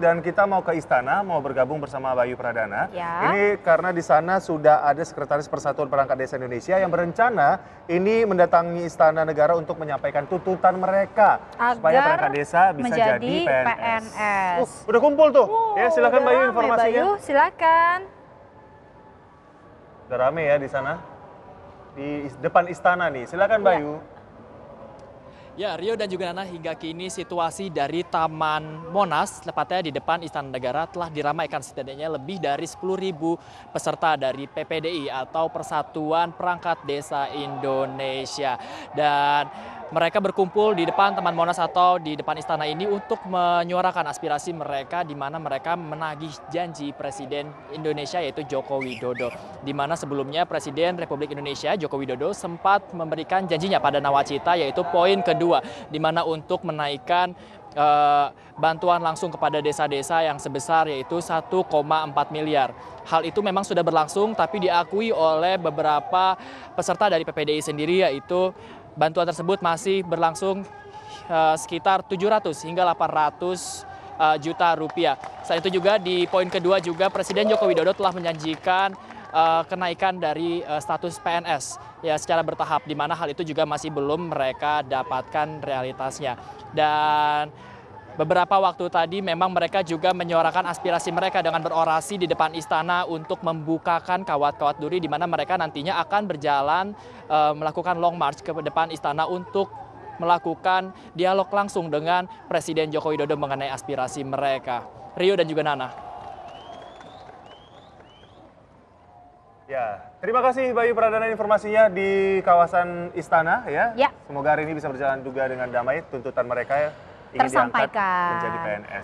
Dan kita mau ke istana, mau bergabung bersama Bayu Pradana. Ya. Ini karena di sana sudah ada Sekretaris Persatuan Perangkat Desa Indonesia yang berencana ini mendatangi istana negara untuk menyampaikan tuntutan mereka Agar supaya perangkat desa bisa jadi PNS. PNS. Uh, udah kumpul tuh. Uh, ya, silakan Bayu informasinya. Bayu, silakan. Udah rame ya di sana. Di depan istana nih. Silakan ya. Bayu. Ya, Rio dan juga Nana, hingga kini situasi dari Taman Monas, tepatnya di depan Istana Negara, telah diramaikan setidaknya lebih dari 10.000 peserta dari PPDI atau Persatuan Perangkat Desa Indonesia. Dan mereka berkumpul di depan Taman Monas atau di depan istana ini untuk menyuarakan aspirasi mereka di mana mereka menagih janji Presiden Indonesia yaitu Joko Widodo. Di mana sebelumnya Presiden Republik Indonesia Joko Widodo sempat memberikan janjinya pada Nawacita yaitu poin kedua di mana untuk menaikkan uh, bantuan langsung kepada desa-desa yang sebesar yaitu 1,4 miliar. Hal itu memang sudah berlangsung tapi diakui oleh beberapa peserta dari PPDI sendiri yaitu Bantuan tersebut masih berlangsung uh, sekitar 700 hingga 800 uh, eh, juta rupiah. Selain itu juga di poin kedua juga Presiden Joko Widodo telah menjanjikan uh, kenaikan dari uh, status PNS ya secara bertahap di mana hal itu juga masih belum mereka dapatkan realitasnya. Dan Beberapa waktu tadi memang mereka juga menyuarakan aspirasi mereka dengan berorasi di depan istana untuk membukakan kawat-kawat duri di mana mereka nantinya akan berjalan e, melakukan long march ke depan istana untuk melakukan dialog langsung dengan Presiden Joko Widodo mengenai aspirasi mereka. Rio dan juga Nana. Ya, terima kasih Bayu Pradana informasinya di kawasan istana ya. ya. Semoga hari ini bisa berjalan juga dengan damai tuntutan mereka ya tersampaikan menjadi PNS